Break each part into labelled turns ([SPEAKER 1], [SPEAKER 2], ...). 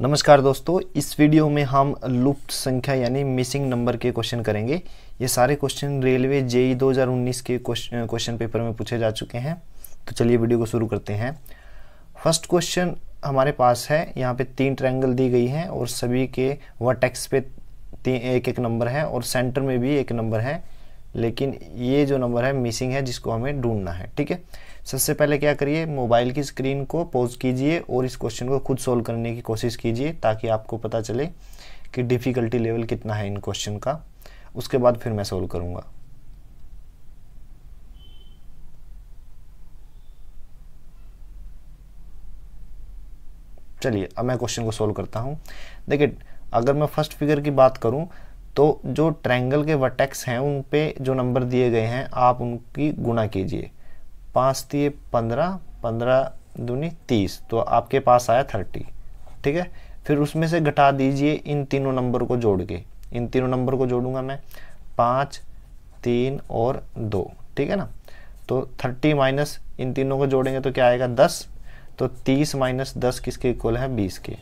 [SPEAKER 1] नमस्कार दोस्तों इस वीडियो में हम लुप्त संख्या यानी मिसिंग नंबर के क्वेश्चन करेंगे ये सारे क्वेश्चन रेलवे जेई 2019 के क्वेश्चन पेपर में पूछे जा चुके हैं तो चलिए वीडियो को शुरू करते हैं फर्स्ट क्वेश्चन हमारे पास है यहाँ पे तीन ट्रायंगल दी गई हैं और सभी के वर्टेक्स पे एक एक नंबर है और सेंटर में भी एक नंबर है लेकिन ये जो नंबर है मिसिंग है जिसको हमें ढूंढना है ठीक है सबसे पहले क्या करिए मोबाइल की स्क्रीन को पॉज कीजिए और इस क्वेश्चन को खुद सोल्व करने की कोशिश कीजिए ताकि आपको पता चले कि डिफ़िकल्टी लेवल कितना है इन क्वेश्चन का उसके बाद फिर मैं सोल्व करूँगा चलिए अब मैं क्वेश्चन को सोल्व करता हूँ देखिए अगर मैं फर्स्ट फिगर की बात करूँ तो जो ट्रैंगल के वटैक्स हैं उन पे जो नंबर दिए गए हैं आप उनकी गुणा कीजिए पाँच दिए पंद्रह पंद्रह दूनी तीस तो आपके पास आया थर्टी ठीक है फिर उसमें से घटा दीजिए इन तीनों नंबर को जोड़ के इन तीनों नंबर को जोड़ूंगा मैं पाँच तीन और दो ठीक है ना तो थर्टी माइनस इन तीनों को जोड़ेंगे तो क्या आएगा दस तो तीस माइनस दस किसके इक्वल है बीस के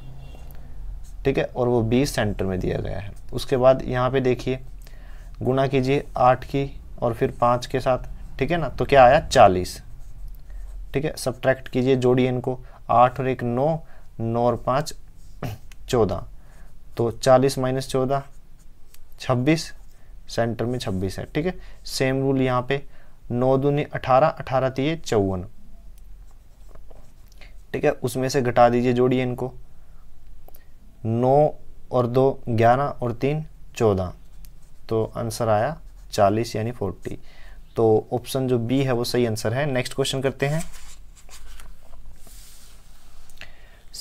[SPEAKER 1] ठीक है और वो बीस सेंटर में दिया गया है उसके बाद यहाँ पे देखिए गुना कीजिए आठ की और फिर पाँच के साथ ठीक है ना तो क्या आया चालीस ठीक है सब्ट्रैक्ट कीजिए जोड़िए इनको आठ और एक नौ नौ और पाँच चौदह तो चालीस माइनस चौदह छब्बीस सेंटर में छब्बीस है ठीक है सेम रूल यहाँ पे नौ दूनी अठारह अठारह तीय चौवन ठीक है उसमें से घटा दीजिए जोड़िए इनको नौ और दो ग्यारह और तीन चौदह तो आंसर आया चालीस यानी फोर्टी तो ऑप्शन जो बी है वो सही आंसर है नेक्स्ट क्वेश्चन करते हैं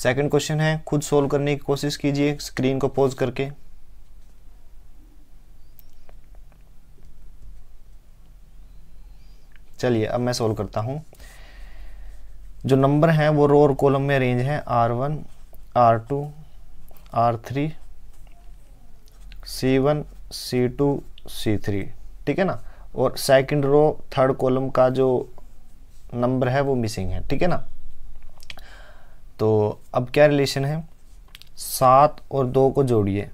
[SPEAKER 1] सेकंड क्वेश्चन है खुद सोल्व करने की कोशिश कीजिए स्क्रीन को पॉज करके चलिए अब मैं सोल्व करता हूं जो नंबर हैं वो रो और कॉलम में अरेंज हैं R one R two R three C one C two C three ठीक है ना और सेकंड रो थर्ड कॉलम का जो नंबर है वो मिसिंग है ठीक है ना तो अब क्या रिलेशन है सात और दो को जोड़िए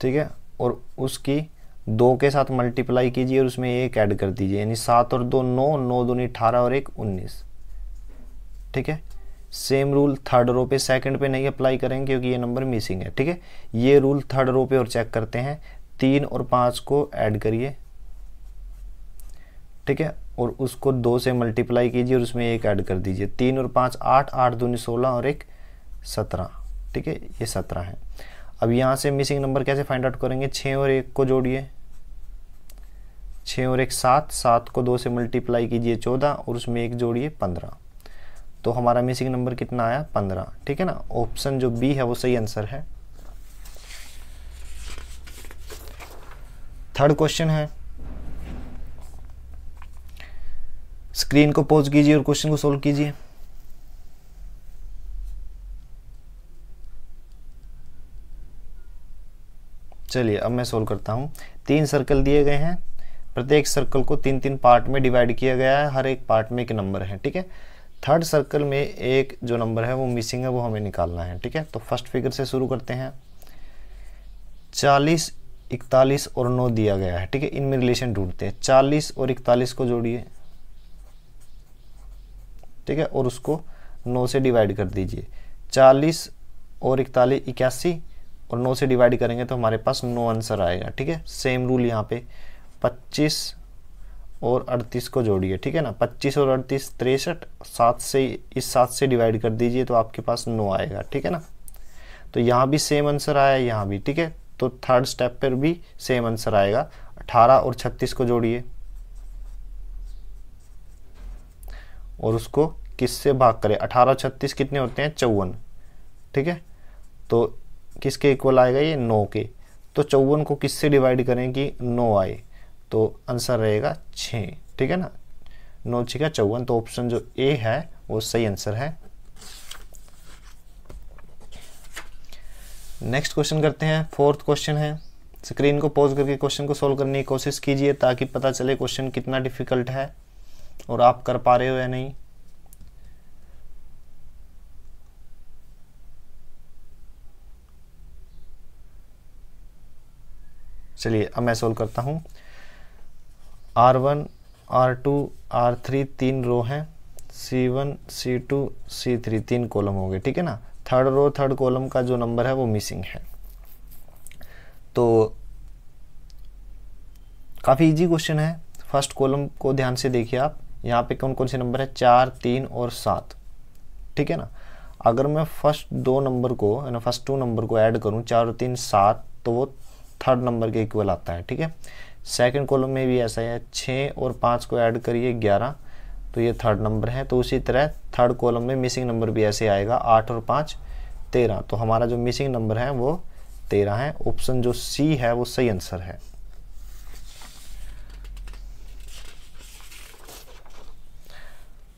[SPEAKER 1] ठीक है और उसकी दो के साथ मल्टीप्लाई कीजिए और उसमें एक ऐड कर दीजिए यानी सात और दो नौ नौ दो अठारह और एक उन्नीस ठीक है सेम रूल थर्ड रो पे सेकंड पे नहीं अप्लाई करेंगे क्योंकि ये नंबर मिसिंग है ठीक है ये रूल थर्ड रो पे और चेक करते हैं तीन और पाँच को ऐड करिए ठीक है और उसको दो से मल्टीप्लाई कीजिए और उसमें एक ऐड कर दीजिए तीन और पाँच आठ आठ दूनी सोलह और एक सत्रह ठीक है ये सत्रह है अब यहाँ से मिसिंग नंबर कैसे फाइंड आउट करेंगे छः और एक को जोड़िए छः और एक सात सात को दो से मल्टीप्लाई कीजिए चौदह और उसमें एक जोड़िए पंद्रह तो हमारा मिसिंग नंबर कितना आया पंद्रह ठीक है ना ऑप्शन जो बी है वो सही आंसर है थर्ड क्वेश्चन है स्क्रीन को पॉज कीजिए और क्वेश्चन को सोल्व कीजिए चलिए अब मैं सोल्व करता हूं तीन सर्कल दिए गए हैं प्रत्येक सर्कल को तीन तीन पार्ट में डिवाइड किया गया है हर एक पार्ट में एक नंबर है ठीक है थर्ड सर्कल में एक जो नंबर है वो मिसिंग है वो हमें निकालना है ठीक है तो फर्स्ट फिगर से शुरू करते हैं चालीस इकतालीस और नौ दिया गया है ठीक है इनमें रिलेशन ढूंढते हैं चालीस और इकतालीस को जोड़िए ठीक है और उसको नौ से डिवाइड कर दीजिए चालीस और इकतालीस इक्यासी और नौ से डिवाइड करेंगे तो हमारे पास नौ आंसर आएगा ठीक है सेम रूल यहाँ पे पच्चीस और 38 को जोड़िए ठीक है ना 25 और 38 तिरसठ सात से इस सात से डिवाइड कर दीजिए तो आपके पास नौ आएगा ठीक है ना तो यहाँ भी सेम आंसर आया यहाँ भी ठीक है तो थर्ड स्टेप पर भी सेम आंसर आएगा 18 और 36 को जोड़िए और उसको किससे भाग करें 18 और 36 कितने होते हैं चौवन ठीक है तो किसके इक्वल आएगा ये नौ के तो चौवन को किससे डिवाइड करें कि नौ आए तो आंसर रहेगा छ ठीक है ना नौ छिका चौवन तो ऑप्शन जो ए है वो सही आंसर है नेक्स्ट क्वेश्चन करते हैं फोर्थ क्वेश्चन है स्क्रीन को पॉज करके क्वेश्चन को सोल्व करने की कोशिश कीजिए ताकि पता चले क्वेश्चन कितना डिफिकल्ट है और आप कर पा रहे हो या नहीं चलिए अब मैं सोल्व करता हूं R one R two R three तीन रो हैं C one C two C three तीन कॉलम हो गए ठीक है ना थर्ड रो थर्ड कॉलम का जो नंबर है वो मिसिंग है तो काफ़ी इजी क्वेश्चन है फर्स्ट कॉलम को ध्यान से देखिए आप यहाँ पे कौन कौन से नंबर है चार तीन और सात ठीक है ना अगर मैं फर्स्ट दो नंबर को फर्स्ट टू नंबर को ऐड करूँ चार तीन सात तो वो थर्ड नंबर के इक्वल आता है ठीक है सेकंड कॉलम में भी ऐसा है छः और पाँच को ऐड करिए ग्यारह तो ये थर्ड नंबर है तो उसी तरह थर्ड कॉलम में मिसिंग नंबर भी ऐसे आएगा आठ और पाँच तेरह तो हमारा जो मिसिंग नंबर है वो तेरह है ऑप्शन जो सी है वो सही आंसर है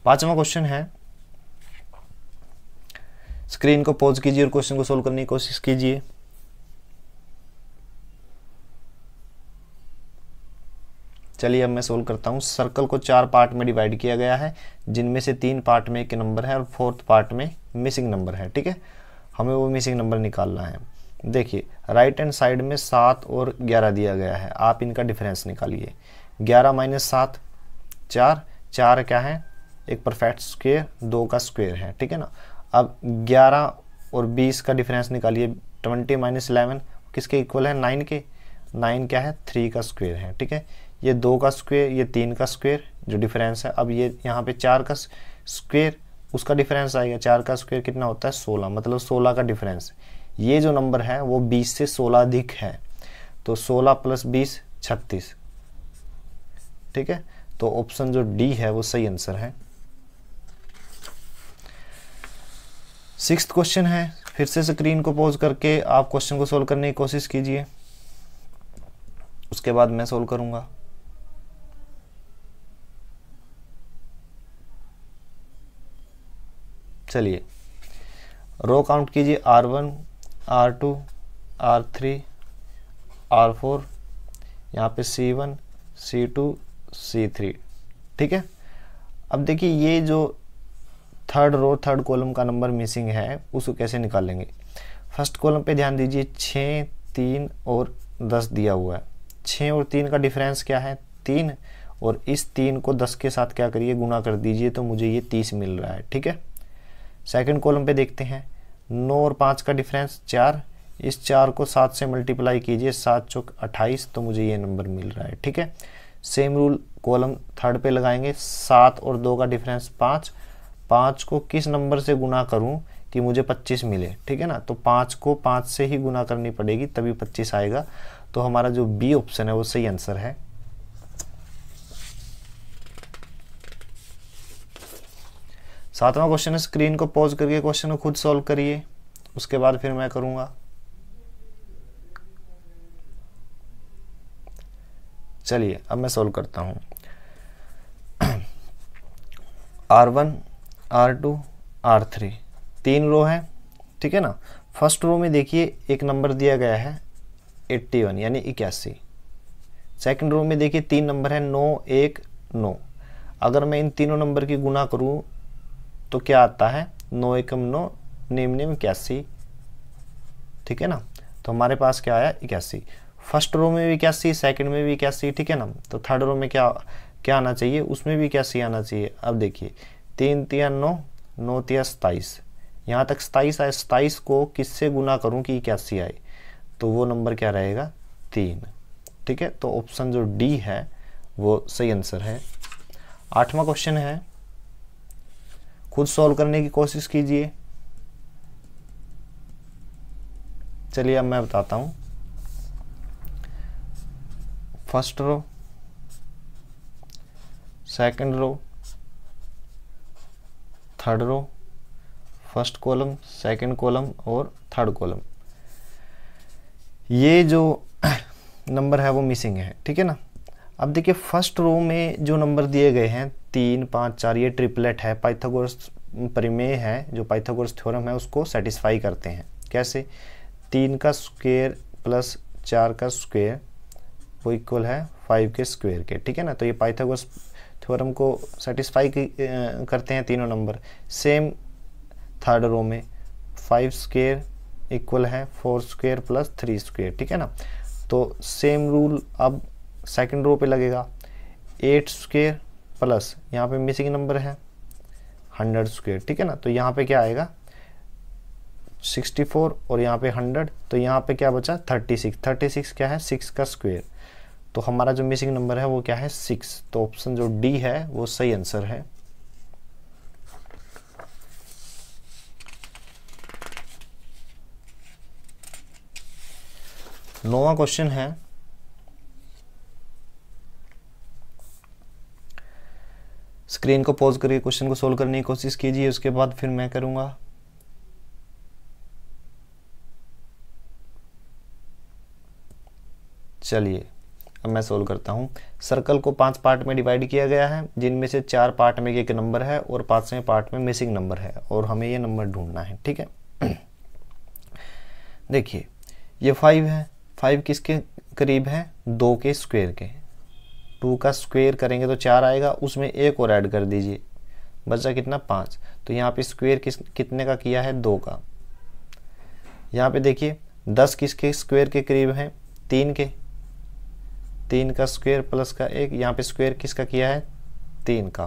[SPEAKER 1] पांचवा क्वेश्चन है स्क्रीन को पॉज कीजिए और क्वेश्चन को सोल्व करने की कोशिश कीजिए चलिए अब मैं सोल्व करता हूँ सर्कल को चार पार्ट में डिवाइड किया गया है जिनमें से तीन पार्ट में एक नंबर है और फोर्थ पार्ट में मिसिंग नंबर है ठीक है हमें वो मिसिंग नंबर निकालना है देखिए राइट हैंड साइड में सात और ग्यारह दिया गया है आप इनका डिफरेंस निकालिए ग्यारह माइनस सात चार चार क्या है एक परफेक्ट स्क्वेयर दो का स्क्वेयर है ठीक है ना अब ग्यारह और बीस का डिफरेंस निकालिए ट्वेंटी माइनस इलेवन किसके इक्वल है नाइन के नाइन क्या है थ्री का स्क्वेयर है ठीक है ये दो का स्क्वेयर ये तीन का स्क्वेयर जो डिफरेंस है अब ये यहाँ पे चार का स्क्वेयर उसका डिफरेंस आएगा चार का स्क्वेयर कितना होता है सोलह मतलब सोलह का डिफरेंस ये जो नंबर है वो बीस से सोलह अधिक है तो सोलह प्लस बीस छत्तीस ठीक है तो ऑप्शन जो डी है वो सही आंसर है सिक्स क्वेश्चन है फिर से स्क्रीन को पॉज करके आप क्वेश्चन को सोल्व करने की कोशिश कीजिए उसके बाद मैं सोल्व करूंगा चलिए रो काउंट कीजिए R one R two R three R four यहाँ पे C one C two C three ठीक है अब देखिए ये जो थर्ड रो थर्ड कॉलम का नंबर मिसिंग है उसको कैसे निकालेंगे फर्स्ट कॉलम पे ध्यान दीजिए छः तीन और दस दिया हुआ है छः और तीन का डिफरेंस क्या है तीन और इस तीन को दस के साथ क्या करिए गुणा कर दीजिए तो मुझे ये तीस मिल रहा है ठीक है सेकंड कॉलम पे देखते हैं नौ और पाँच का डिफरेंस चार इस चार को सात से मल्टीप्लाई कीजिए सात चौक अट्ठाईस तो मुझे ये नंबर मिल रहा है ठीक है सेम रूल कॉलम थर्ड पे लगाएंगे सात और दो का डिफरेंस पाँच पाँच को किस नंबर से गुना करूँ कि मुझे पच्चीस मिले ठीक है ना तो पाँच को पाँच से ही गुना करनी पड़ेगी तभी पच्चीस आएगा तो हमारा जो बी ऑप्शन है वो सही आंसर है सातवां क्वेश्चन है स्क्रीन को पॉज करके क्वेश्चन को खुद सॉल्व करिए उसके बाद फिर मैं करूंगा चलिए अब मैं सॉल्व करता हूँ R one R two R three तीन रो है ठीक है ना फर्स्ट रो में देखिए एक नंबर दिया गया है एट्टी वन यानी इक्यासी सेकंड रो में देखिए तीन नंबर है नौ एक नौ अगर मैं इन तीनों नंबर की गुना करूँ तो क्या आता है नौ एकम नो निम्न इक्यासी ठीक है ना तो हमारे पास क्या आया इक्यासी फर्स्ट रो में भी इक्यासी सेकंड में भी इक्यासी ठीक है ना तो थर्ड रो में क्या क्या आना चाहिए उसमें भी इक्यासी आना चाहिए अब देखिए तीन तिया नौ नौ तिया सताईस यहाँ तक सताईस आए सताईस को किससे गुना करूँ कि इक्यासी आए तो वो नंबर क्या रहेगा तीन ठीक है तो ऑप्शन जो डी है वो सही आंसर है आठवां क्वेश्चन है खुद सॉल्व करने की कोशिश कीजिए चलिए अब मैं बताता हूँ first row second row third row first column second column और थर्ड कॉलम ये जो नंबर है वो मिसिंग है ठीक है ना अब देखिए फर्स्ट रो में जो नंबर दिए गए हैं तीन पाँच चार ये ट्रिपलेट है पाइथागोरस परिमेय है जो पाइथागोरस थ्योरम है उसको सेटिस्फाई करते हैं कैसे तीन का स्क्वेयर प्लस चार का स्क्वेयर वो इक्वल है फाइव के स्क्वेयर के ठीक है ना तो ये पाइथागोरस थ्योरम को सेटिस्फाई करते हैं तीनों नंबर सेम थर्ड रो में फाइव स्क्वेयर इक्वल है four square plus three square ठीक है ना तो सेम रूल अब सेकंड रो पे लगेगा एट स्क्वेयर प्लस यहाँ पे मिसिंग नंबर है हंड्रेड स्क्वेयर ठीक है ना तो यहाँ पे क्या आएगा 64 और यहाँ पे 100 तो यहाँ पे क्या बचा 36 36 क्या है 6 का स्क्वेयर तो हमारा जो मिसिंग नंबर है वो क्या है 6 तो ऑप्शन जो डी है वो सही आंसर है नौवा क्वेश्चन है स्क्रीन को पॉज करके क्वेश्चन को सोल्व करने की कोशिश कीजिए उसके बाद फिर मैं करूँगा चलिए अब मैं सोल्व करता हूँ सर्कल को पांच पार्ट में डिवाइड किया गया है जिनमें से चार पार्ट में एक नंबर है और पांचवें पार्ट में मिसिंग नंबर है और हमें ये नंबर ढूंढना है ठीक है देखिए ये फाइव है फाइव किसके करीब है दो के स्क्वायर के टू का स्क्वेयर करेंगे तो चार आएगा उसमें एक और ऐड कर दीजिए बचा कितना पाँच तो यहाँ पे स्क्वेयर किस कितने का किया है दो का यहाँ पे देखिए दस किसके स्क्वेयर के करीब हैं तीन के तीन का स्क्वेयर प्लस का एक यहाँ पे स्क्वेयर किसका किया है तीन का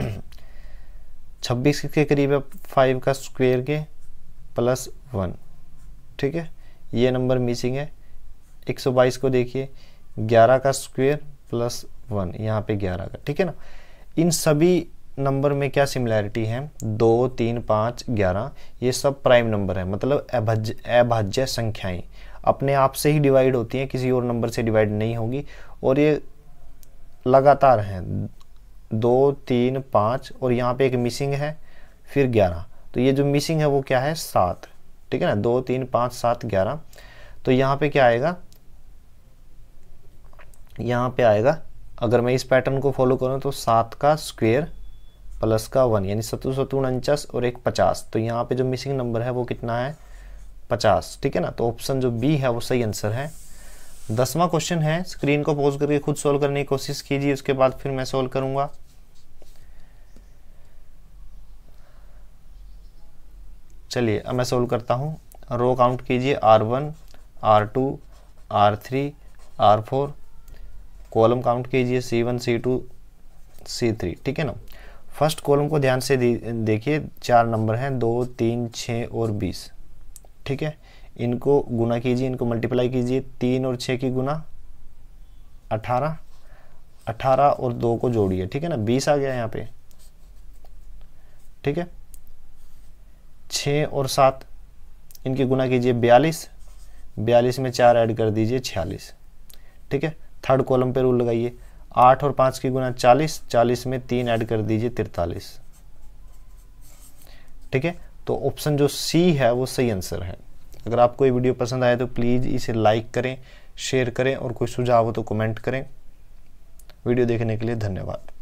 [SPEAKER 1] छब्बीस के करीब है फाइव का स्क्वेयर के प्लस वन ठीक है ये नंबर मिसिंग है 122 को देखिए 11 का स्क्वेयर प्लस वन यहाँ पे ग्यारह का ठीक है ना इन सभी नंबर में क्या सिमिलैरिटी है दो तीन पाँच ग्यारह ये सब प्राइम नंबर है मतलब अभज्य अभाज्य संख्याएं अपने आप से ही डिवाइड होती हैं किसी और नंबर से डिवाइड नहीं होगी और ये लगातार हैं दो तीन पाँच और यहाँ पे एक मिसिंग है फिर ग्यारह तो ये जो मिसिंग है वो क्या है सात ठीक है ना दो तीन पाँच सात ग्यारह तो यहाँ पे क्या आएगा यहाँ पे आएगा अगर मैं इस पैटर्न को फॉलो करूँ तो सात का स्क्वेयर प्लस का वन यानी सत्तु सतु उनचास और एक पचास तो यहाँ पे जो मिसिंग नंबर है वो कितना है पचास ठीक है ना तो ऑप्शन जो बी है वो सही आंसर है दसवां क्वेश्चन है स्क्रीन को पॉज करके खुद सॉल्व करने की कोशिश कीजिए उसके बाद फिर मैं सॉल्व करूँगा चलिए अब मैं सोल्व करता हूँ रो काउंट कीजिए R one R two R three R four column count कीजिए C one C two C three ठीक है ना फर्स्ट कॉलम को ध्यान से देखिए चार नंबर हैं दो तीन छः और बीस ठीक है इनको गुना कीजिए इनको मल्टीप्लाई कीजिए तीन और छः की गुना अठारह अठारह और दो को जोड़िए ठीक है ना बीस आ गया यहाँ पे ठीक है छः और सात इनकी गुना कीजिए बयालीस बयालीस में चार ऐड कर दीजिए छियालीस ठीक है थर्ड कॉलम पे रूल लगाइए आठ और पाँच की गुना चालीस चालीस में तीन ऐड कर दीजिए तिरतालीस ठीक है तो ऑप्शन जो सी है वो सही आंसर है अगर आपको ये वीडियो पसंद आए तो प्लीज़ इसे लाइक करें शेयर करें और कोई सुझाव हो तो कमेंट करें वीडियो देखने के लिए धन्यवाद